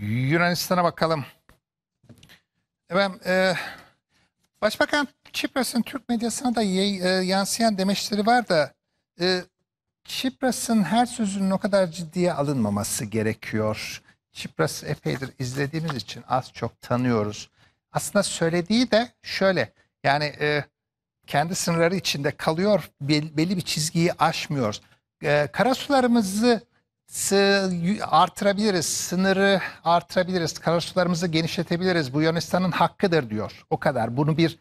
Yunanistan'a bakalım. Efendim, e, Başbakan Çipras'ın Türk medyasına da ye, e, yansıyan demeçleri var da e, Çipras'ın her sözünün o kadar ciddiye alınmaması gerekiyor. Çipras epeydir izlediğimiz için az çok tanıyoruz. Aslında söylediği de şöyle yani e, kendi sınırları içinde kalıyor bel, belli bir çizgiyi aşmıyoruz. E, karasularımızı artırabiliriz, sınırı artırabiliriz, karasularımızı genişletebiliriz. Bu Yunanistan'ın hakkıdır diyor. O kadar. Bunu bir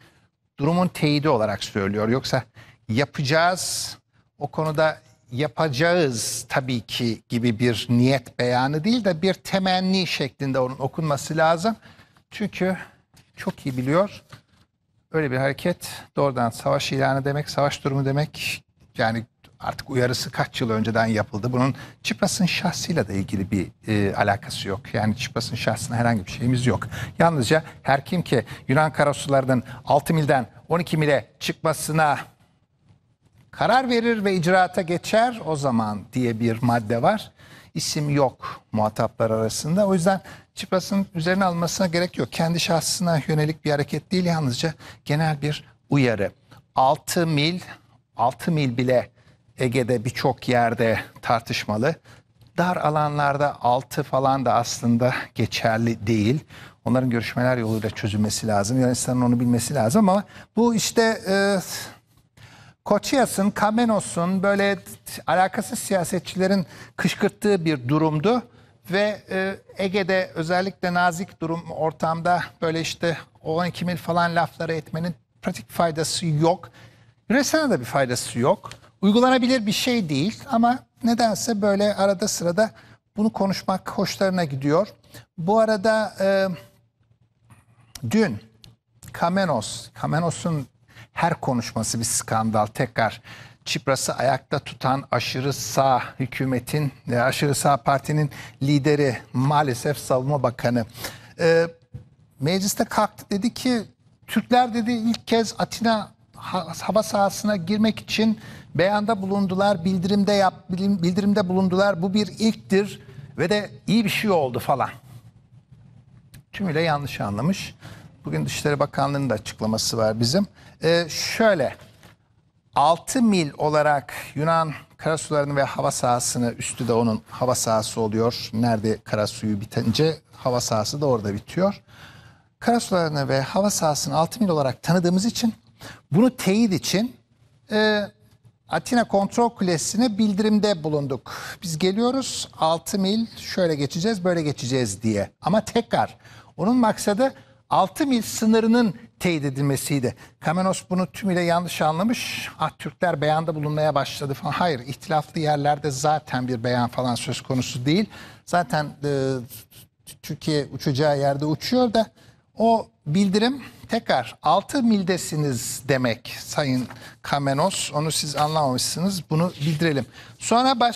durumun teyidi olarak söylüyor. Yoksa yapacağız, o konuda yapacağız tabii ki gibi bir niyet beyanı değil de bir temenni şeklinde onun okunması lazım. Çünkü çok iyi biliyor öyle bir hareket doğrudan savaş ilanı demek, savaş durumu demek yani artık uyarısı kaç yıl önceden yapıldı. Bunun Çipras'ın şahsıyla da ilgili bir e, alakası yok. Yani Çipras'ın şahsına herhangi bir şeyimiz yok. Yalnızca her kim ki Yunan karasularının 6 milden 12 mile çıkmasına karar verir ve icraata geçer o zaman diye bir madde var. İsim yok muhataplar arasında. O yüzden Çipras'ın üzerine almasına gerek yok. Kendi şahsına yönelik bir hareket değil yalnızca genel bir uyarı. 6 mil 6 mil bile Ege'de birçok yerde tartışmalı. Dar alanlarda altı falan da aslında geçerli değil. Onların görüşmeler yoluyla çözülmesi lazım. Yunanistan'ın onu bilmesi lazım ama bu işte e, Koçyas'ın, Kamenos'un böyle alakasız siyasetçilerin kışkırttığı bir durumdu. Ve e, Ege'de özellikle nazik durum ortamda böyle işte 12 mil falan lafları etmenin pratik faydası yok. Yunanistan'a da bir faydası yok. Uygulanabilir bir şey değil ama nedense böyle arada sırada bunu konuşmak hoşlarına gidiyor. Bu arada e, dün Kamenos, Kamenos'un her konuşması bir skandal. Tekrar Çipras'ı ayakta tutan aşırı sağ hükümetin, aşırı sağ partinin lideri maalesef savunma bakanı. E, mecliste kalktı dedi ki Türkler dedi ilk kez Atina hava sahasına girmek için beyanda bulundular, bildirimde yap, bildirimde bulundular. Bu bir ilktir ve de iyi bir şey oldu falan. Tümüyle yanlış anlamış. Bugün Dışişleri Bakanlığı'nın da açıklaması var bizim. Ee, şöyle 6 mil olarak Yunan karasularını ve hava sahasını üstü de onun hava sahası oluyor. Nerede karasuyu bitince hava sahası da orada bitiyor. Karasularını ve hava sahasını 6 mil olarak tanıdığımız için bunu teyit için e, Atina Kontrol Kulesi'ne bildirimde bulunduk. Biz geliyoruz 6 mil şöyle geçeceğiz böyle geçeceğiz diye. Ama tekrar onun maksadı 6 mil sınırının teyit edilmesiydi. Kamenos bunu tümüyle yanlış anlamış. Ah Türkler beyanda bulunmaya başladı falan. Hayır ihtilaflı yerlerde zaten bir beyan falan söz konusu değil. Zaten e, Türkiye uçacağı yerde uçuyor da o bildirim tekrar 6 mildesiniz demek Sayın Kamenos. Onu siz anlamamışsınız. Bunu bildirelim. Sonra baş